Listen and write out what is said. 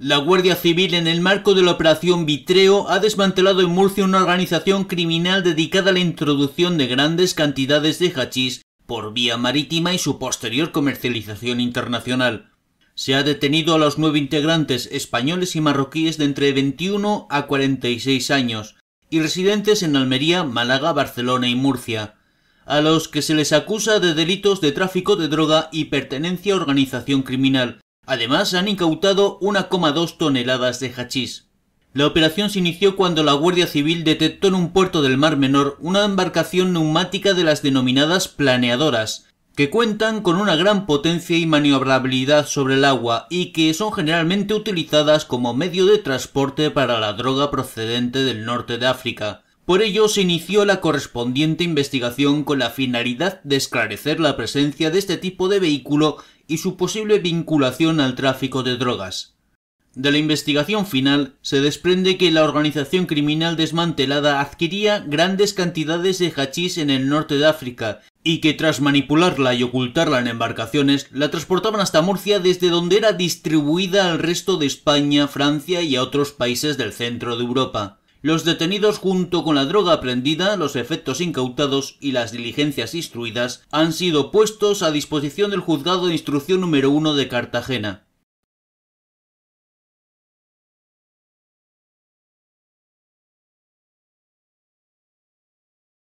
La Guardia Civil, en el marco de la operación Vitreo, ha desmantelado en Murcia una organización criminal dedicada a la introducción de grandes cantidades de hachís por vía marítima y su posterior comercialización internacional. Se ha detenido a los nueve integrantes españoles y marroquíes de entre 21 a 46 años y residentes en Almería, Málaga, Barcelona y Murcia, a los que se les acusa de delitos de tráfico de droga y pertenencia a organización criminal, Además, han incautado 1,2 toneladas de hachís. La operación se inició cuando la Guardia Civil detectó en un puerto del Mar Menor una embarcación neumática de las denominadas planeadoras, que cuentan con una gran potencia y maniobrabilidad sobre el agua y que son generalmente utilizadas como medio de transporte para la droga procedente del norte de África. Por ello se inició la correspondiente investigación con la finalidad de esclarecer la presencia de este tipo de vehículo y su posible vinculación al tráfico de drogas. De la investigación final se desprende que la organización criminal desmantelada adquiría grandes cantidades de hachís en el norte de África y que tras manipularla y ocultarla en embarcaciones la transportaban hasta Murcia desde donde era distribuida al resto de España, Francia y a otros países del centro de Europa. Los detenidos junto con la droga aprendida, los efectos incautados y las diligencias instruidas han sido puestos a disposición del juzgado de instrucción número 1 de Cartagena.